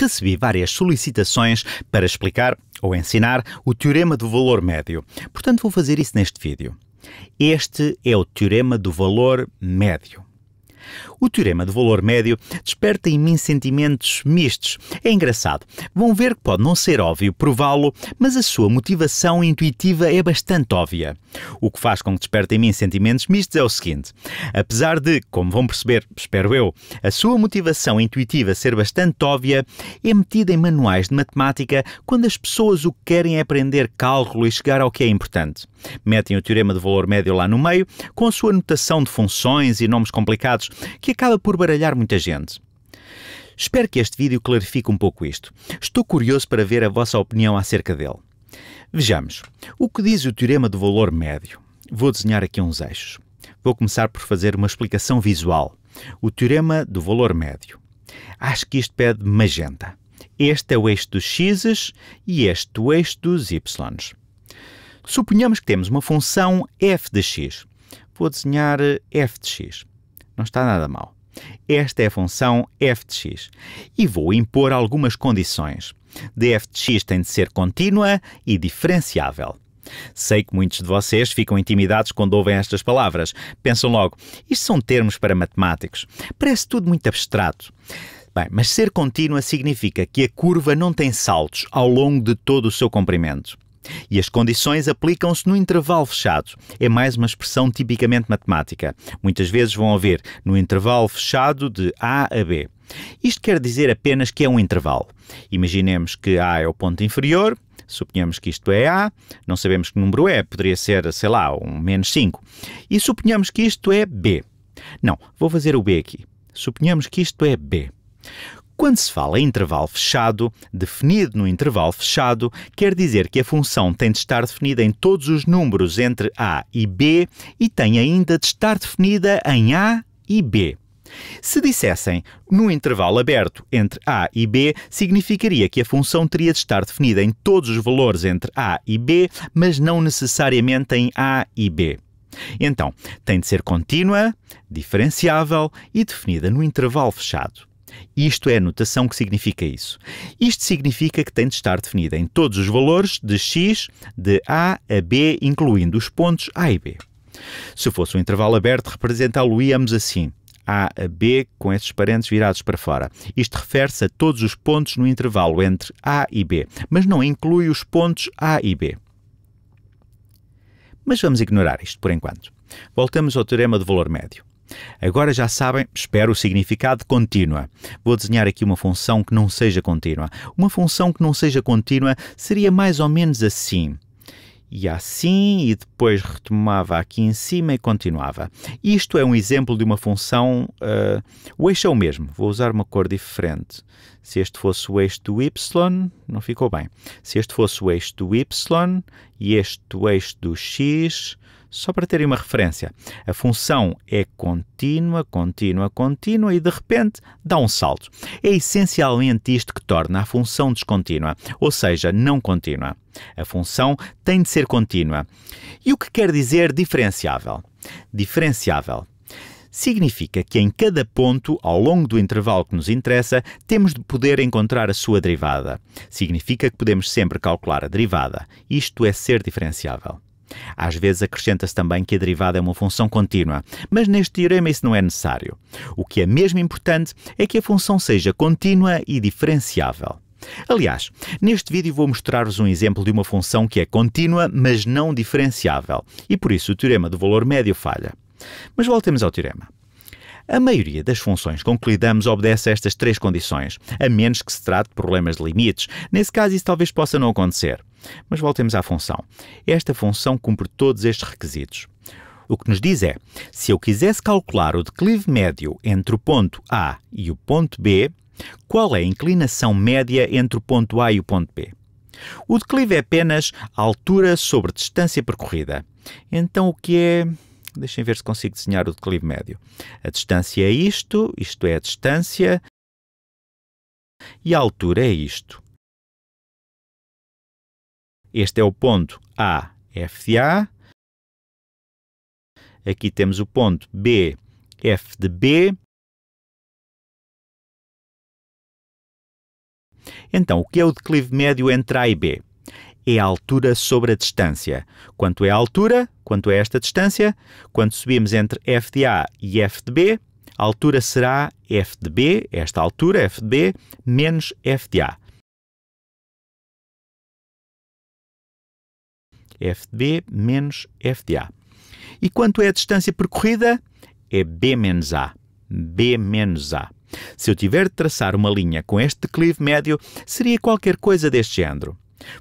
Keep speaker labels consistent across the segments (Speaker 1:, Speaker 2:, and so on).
Speaker 1: recebi várias solicitações para explicar ou ensinar o teorema do valor médio. Portanto, vou fazer isso neste vídeo. Este é o teorema do valor médio. O teorema de valor médio desperta em mim sentimentos mistos. É engraçado. Vão ver que pode não ser óbvio prová-lo, mas a sua motivação intuitiva é bastante óbvia. O que faz com que desperte em mim sentimentos mistos é o seguinte: apesar de, como vão perceber, espero eu, a sua motivação intuitiva ser bastante óbvia, é metida em manuais de matemática quando as pessoas o que querem é aprender cálculo e chegar ao que é importante. Metem o teorema de valor médio lá no meio, com a sua notação de funções e nomes complicados que que acaba por baralhar muita gente. Espero que este vídeo clarifique um pouco isto. Estou curioso para ver a vossa opinião acerca dele. Vejamos. O que diz o teorema do valor médio? Vou desenhar aqui uns eixos. Vou começar por fazer uma explicação visual. O teorema do valor médio. Acho que isto pede magenta. Este é o eixo dos x's e este o eixo dos y's. Suponhamos que temos uma função f de x. Vou desenhar eh, f de x. Não está nada mal. Esta é a função f de x. E vou impor algumas condições. df de x tem de ser contínua e diferenciável. Sei que muitos de vocês ficam intimidados quando ouvem estas palavras. Pensam logo, isto são termos para matemáticos. Parece tudo muito abstrato. Bem, mas ser contínua significa que a curva não tem saltos ao longo de todo o seu comprimento. E as condições aplicam-se no intervalo fechado. É mais uma expressão tipicamente matemática. Muitas vezes vão haver no intervalo fechado de A a B. Isto quer dizer apenas que é um intervalo. Imaginemos que A é o ponto inferior, suponhamos que isto é A, não sabemos que número é, poderia ser, sei lá, um menos 5. E suponhamos que isto é B. Não, vou fazer o B aqui. Suponhamos que isto é B. Quando se fala em intervalo fechado, definido no intervalo fechado, quer dizer que a função tem de estar definida em todos os números entre A e B e tem ainda de estar definida em A e B. Se dissessem no intervalo aberto entre A e B, significaria que a função teria de estar definida em todos os valores entre A e B, mas não necessariamente em A e B. Então, tem de ser contínua, diferenciável e definida no intervalo fechado. Isto é a notação que significa isso. Isto significa que tem de estar definida em todos os valores de x de a a b, incluindo os pontos a e b. Se fosse um intervalo aberto, representá-lo-íamos assim. A a B com estes parênteses virados para fora. Isto refere-se a todos os pontos no intervalo entre A e B, mas não inclui os pontos A e B. Mas vamos ignorar isto por enquanto. Voltamos ao teorema de valor médio. Agora já sabem, espero, o significado contínua. Vou desenhar aqui uma função que não seja contínua. Uma função que não seja contínua seria mais ou menos assim. E assim, e depois retomava aqui em cima e continuava. Isto é um exemplo de uma função. Uh, o eixo é o mesmo, vou usar uma cor diferente. Se este fosse o eixo do y, não ficou bem. Se este fosse o eixo do y e este o eixo do x, só para terem uma referência, a função é contínua, contínua, contínua e de repente dá um salto. É essencialmente isto que torna a função descontínua, ou seja, não contínua. A função tem de ser contínua. E o que quer dizer diferenciável? Diferenciável significa que em cada ponto, ao longo do intervalo que nos interessa, temos de poder encontrar a sua derivada. Significa que podemos sempre calcular a derivada. Isto é ser diferenciável. Às vezes acrescenta-se também que a derivada é uma função contínua, mas neste teorema isso não é necessário. O que é mesmo importante é que a função seja contínua e diferenciável. Aliás, neste vídeo vou mostrar-vos um exemplo de uma função que é contínua, mas não diferenciável, e por isso o teorema do valor médio falha. Mas voltemos ao teorema. A maioria das funções com que lidamos obedece a estas três condições, a menos que se trate de problemas de limites. Nesse caso, isso talvez possa não acontecer. Mas voltemos à função. Esta função cumpre todos estes requisitos. O que nos diz é: se eu quisesse calcular o declive médio entre o ponto A e o ponto B, qual é a inclinação média entre o ponto A e o ponto B? O declive é apenas a altura sobre a distância percorrida. Então, o que é Deixem ver se consigo desenhar o declive médio. A distância é isto, isto é a distância, e a altura é isto. Este é o ponto A, F de A. Aqui temos o ponto B, F de B. Então, o que é o declive médio entre A e B? é a altura sobre a distância. Quanto é a altura? Quanto é esta distância? Quando subimos entre f de A e f de B, a altura será f de B, esta altura, f de B, menos f de A. f de B menos f de A. E quanto é a distância percorrida? É B menos A. B menos A. Se eu tiver de traçar uma linha com este declive médio, seria qualquer coisa deste género.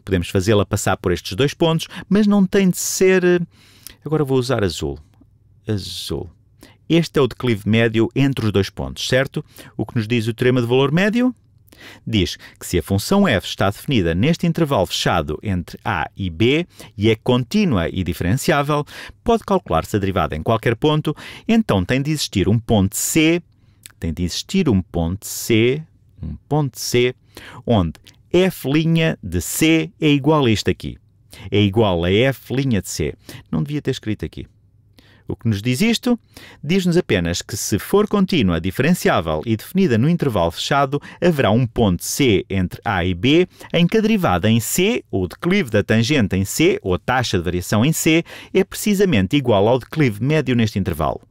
Speaker 1: Podemos fazê-la passar por estes dois pontos, mas não tem de ser. Eh, agora vou usar azul. Azul. Este é o declive médio entre os dois pontos, certo? O que nos diz o teorema de valor médio? Diz que se a função f está definida neste intervalo fechado entre a e b e é contínua e diferenciável, pode calcular-se a derivada em qualquer ponto, então tem de existir um ponto c, tem de existir um ponto c, um ponto c, onde f' de c é igual a este aqui. É igual a f' de c. Não devia ter escrito aqui. O que nos diz isto? Diz-nos apenas que se for contínua, diferenciável e definida no intervalo fechado, haverá um ponto C entre A e B em que a derivada em C, ou o declive da tangente em C, ou a taxa de variação em C, é precisamente igual ao declive médio neste intervalo.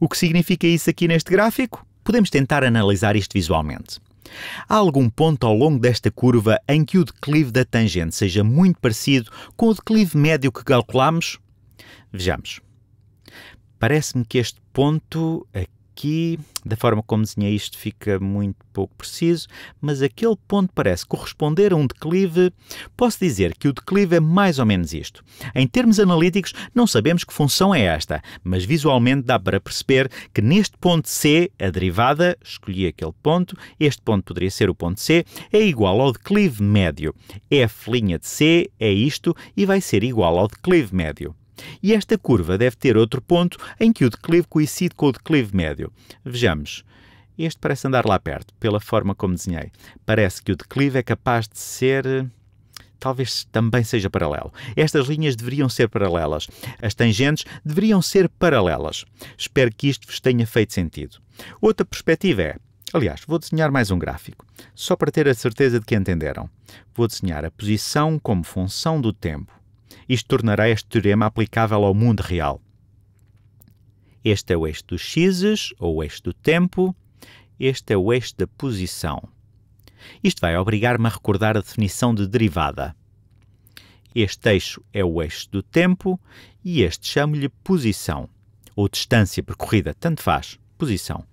Speaker 1: O que significa isso aqui neste gráfico? Podemos tentar analisar isto visualmente. Há algum ponto ao longo desta curva em que o declive da tangente seja muito parecido com o declive médio que calculamos? Vejamos. Parece-me que este ponto, aqui, da forma como desenhei isto, fica muito pouco preciso, mas aquele ponto parece corresponder a um declive. Posso dizer que o declive é mais ou menos isto. Em termos analíticos, não sabemos que função é esta, mas visualmente dá para perceber que neste ponto C, a derivada, escolhi aquele ponto, este ponto poderia ser o ponto C, é igual ao declive médio. F' de C é isto e vai ser igual ao declive médio. E esta curva deve ter outro ponto em que o declive coincide com o declive médio. Vejamos. Este parece andar lá perto, pela forma como desenhei. Parece que o declive é capaz de ser talvez também seja paralelo. Estas linhas deveriam ser paralelas. As tangentes deveriam ser paralelas. Espero que isto vos tenha feito sentido. Outra perspectiva é. Aliás, vou desenhar mais um gráfico, só para ter a certeza de que entenderam. Vou desenhar a posição como função do tempo. Isto tornará este teorema aplicável ao mundo real. Este é o eixo dos x's ou o eixo do tempo. Este é o eixo da posição. Isto vai obrigar-me a recordar a definição de derivada. Este eixo é o eixo do tempo e este chamo-lhe posição, ou distância percorrida, tanto faz, posição.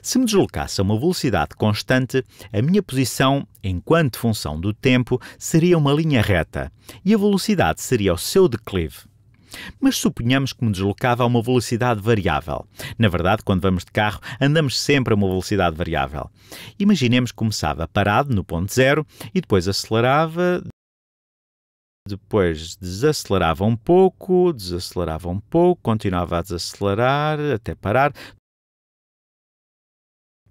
Speaker 1: Se me deslocasse a uma velocidade constante, a minha posição, enquanto função do tempo, seria uma linha reta e a velocidade seria o seu declive. Mas suponhamos que me deslocava a uma velocidade variável. Na verdade, quando vamos de carro, andamos sempre a uma velocidade variável. Imaginemos que começava parado no ponto zero e depois acelerava, depois desacelerava um pouco, desacelerava um pouco, continuava a desacelerar até parar,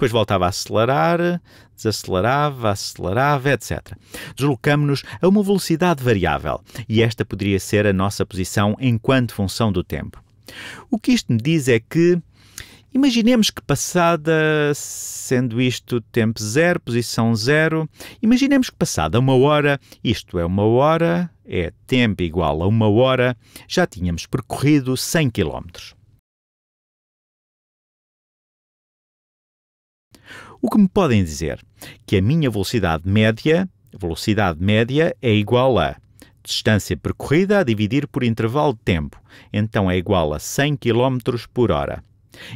Speaker 1: depois voltava a acelerar, desacelerava, acelerava, etc. Deslocamos-nos a uma velocidade variável e esta poderia ser a nossa posição enquanto função do tempo. O que isto me diz é que Imaginemos que passada, sendo isto tempo zero, posição zero, imaginemos que passada uma hora, isto é uma hora, é tempo igual a uma hora, já tínhamos percorrido 100 km. O que me podem dizer? Que a minha velocidade média, velocidade média é igual a distância percorrida a dividir por intervalo de tempo, então é igual a 100 km por hora.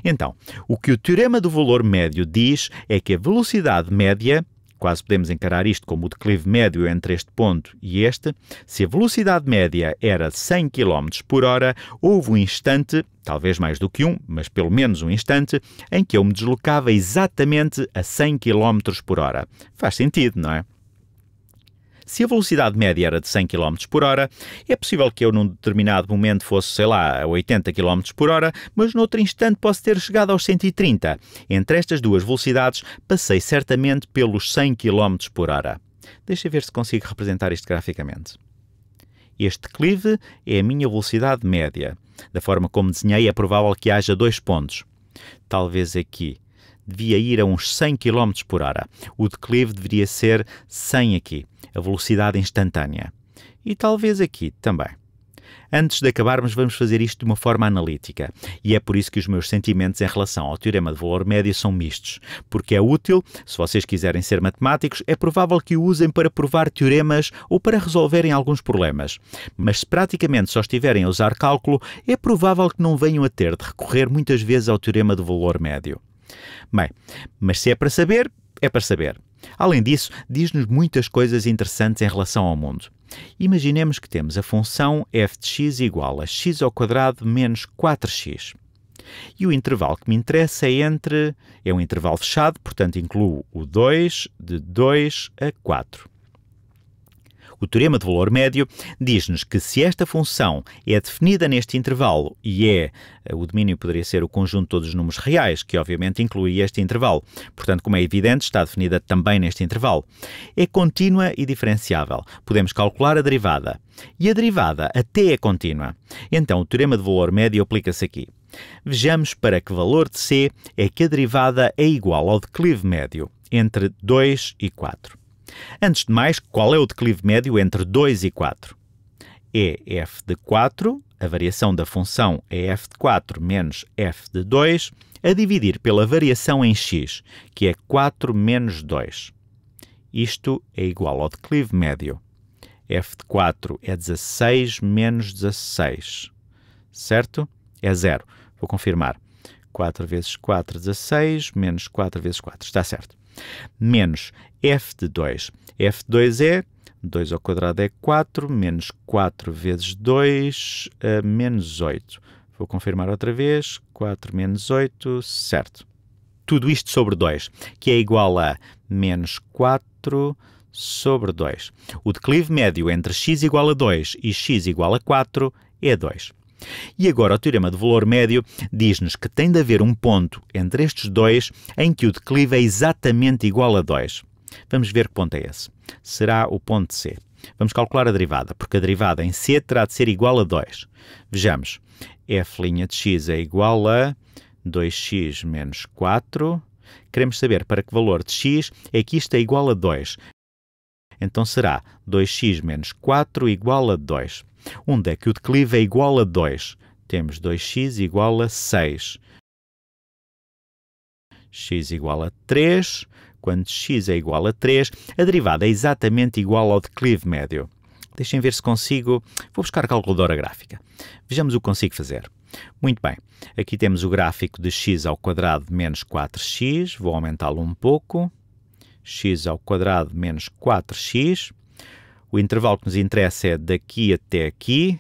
Speaker 1: Então, o que o teorema do valor médio diz é que a velocidade média Quase podemos encarar isto como o declive médio entre este ponto e este. Se a velocidade média era 100 km por hora, houve um instante, talvez mais do que um, mas pelo menos um instante, em que eu me deslocava exatamente a 100 km por hora. Faz sentido, não é? Se a velocidade média era de 100 km por hora, é possível que eu num determinado momento fosse, sei lá, a 80 km por hora, mas noutro instante posso ter chegado aos 130. Entre estas duas velocidades, passei certamente pelos 100 km por hora. Deixa ver se consigo representar isto graficamente. Este declive é a minha velocidade média. Da forma como desenhei, é provável que haja dois pontos. Talvez aqui devia ir a uns 100 km por hora. O declive deveria ser 100 aqui, a velocidade instantânea. E talvez aqui também. Antes de acabarmos, vamos fazer isto de uma forma analítica. E é por isso que os meus sentimentos em relação ao teorema de valor médio são mistos. Porque é útil, se vocês quiserem ser matemáticos, é provável que o usem para provar teoremas ou para resolverem alguns problemas. Mas se praticamente só estiverem a usar cálculo, é provável que não venham a ter de recorrer muitas vezes ao teorema de valor médio. Bem, mas se é para saber, é para saber. Além disso, diz-nos muitas coisas interessantes em relação ao mundo. Imaginemos que temos a função f de x igual a x ao quadrado menos 4x. E o intervalo que me interessa é entre. é um intervalo fechado, portanto incluo o 2 de 2 a 4. O teorema de valor médio diz-nos que se esta função é definida neste intervalo e é, eh, o domínio poderia ser o conjunto de todos os números reais, que obviamente inclui este intervalo. Portanto, como é evidente, está definida também neste intervalo. É contínua e diferenciável. Podemos calcular a derivada. E a derivada até é contínua. Então, o teorema de valor médio aplica-se aqui. Vejamos para que valor de C é que a derivada é igual ao declive médio, entre 2 e 4. Antes de mais, qual é o declive médio entre 2 e 4? É f de 4, a variação da função é f de 4 menos f de 2, a dividir pela variação em x, que é 4 menos 2. Isto é igual ao declive médio. f de 4 é 16 menos 16, certo? É zero. Vou confirmar. 4 vezes 4, 16, menos 4 vezes 4. Está certo menos f de 2. f de 2 é 2 ao quadrado é 4, menos 4 vezes 2, uh, eh, menos 8. Vou confirmar outra vez, 4 menos 8, certo. Tudo isto sobre 2, que é igual a menos 4 sobre 2. O declive médio entre x igual a 2 e x igual a 4 é 2. E agora o teorema de valor médio diz-nos que tem de haver um ponto entre estes dois em que o declive é exatamente igual a 2. Vamos ver que ponto é esse. Será o ponto C. Vamos calcular a derivada, porque a derivada em C terá de ser igual a 2. Vejamos, f' de x é igual a 2x menos 4. Queremos saber para que valor de x é que isto é igual a 2. Então será 2x menos 4 igual a 2 onde é que o declive é igual a 2. Temos 2x igual a 6. x igual a 3. Quando x é igual a 3, a derivada é exatamente igual ao declive médio. Deixem ver se consigo. Vou buscar a calculadora gráfica. Vejamos o que consigo fazer. Muito bem, aqui temos o gráfico de x ao quadrado menos 4x, vou aumentá-lo um pouco, x ao quadrado menos 4x, o intervalo que nos interessa é daqui até aqui.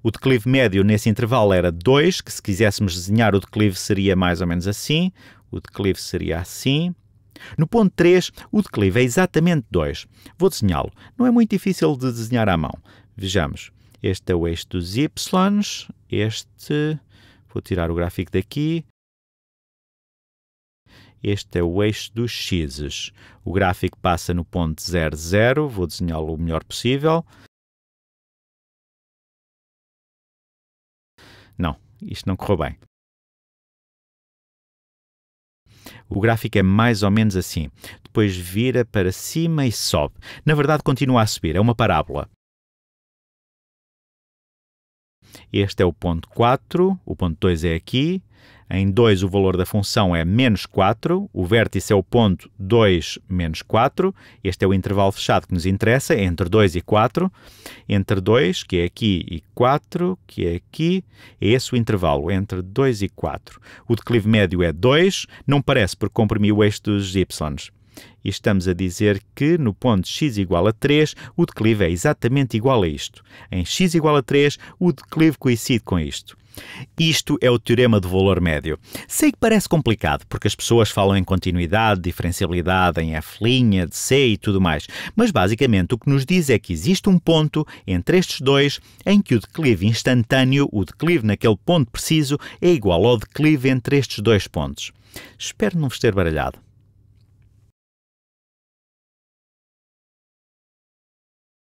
Speaker 1: O declive médio nesse intervalo era 2, que se quiséssemos desenhar o declive seria mais ou menos assim. O declive seria assim. No ponto 3, o declive é exatamente 2. Vou desenhá-lo. Não é muito difícil de desenhar à mão. Vejamos. Este é o eixo dos y, este... Vou tirar o gráfico daqui. Este é o eixo dos x's. O gráfico passa no ponto 0, 0. Vou desenhá-lo o melhor possível. Não, isto não correu bem. O gráfico é mais ou menos assim. Depois vira para cima e sobe. Na verdade, continua a subir. É uma parábola. Este é o ponto 4, o ponto 2 é aqui, em 2, o valor da função é menos 4, o vértice é o ponto 2 menos 4, este é o intervalo fechado que nos interessa, entre 2 e 4. Entre 2, que é aqui, e 4, que é aqui, é esse o intervalo, entre 2 e 4. O declive médio é 2, não parece porque comprimi o eixo dos y. E estamos a dizer que no ponto x igual a 3, o declive é exatamente igual a isto. Em x igual a 3, o declive coincide com isto. Isto é o teorema de valor médio. Sei que parece complicado, porque as pessoas falam em continuidade, diferencialidade, em f', de c e tudo mais, mas basicamente o que nos diz é que existe um ponto entre estes dois em que o declive instantâneo, o declive naquele ponto preciso, é igual ao declive entre estes dois pontos. Espero não vos ter baralhado.